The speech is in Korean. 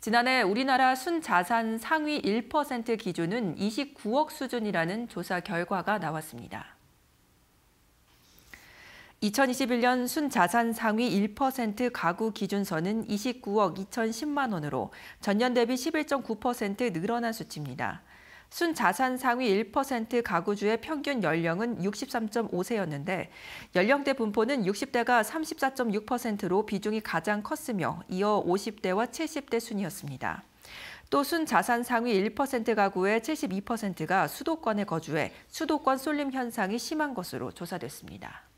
지난해 우리나라 순자산 상위 1% 기준은 29억 수준이라는 조사 결과가 나왔습니다. 2021년 순자산 상위 1% 가구 기준선은 29억 2,010만 원으로 전년 대비 11.9% 늘어난 수치입니다. 순자산 상위 1% 가구주의 평균 연령은 63.5세였는데 연령대 분포는 60대가 34.6%로 비중이 가장 컸으며 이어 50대와 70대 순이었습니다. 또 순자산 상위 1% 가구의 72%가 수도권에 거주해 수도권 쏠림 현상이 심한 것으로 조사됐습니다.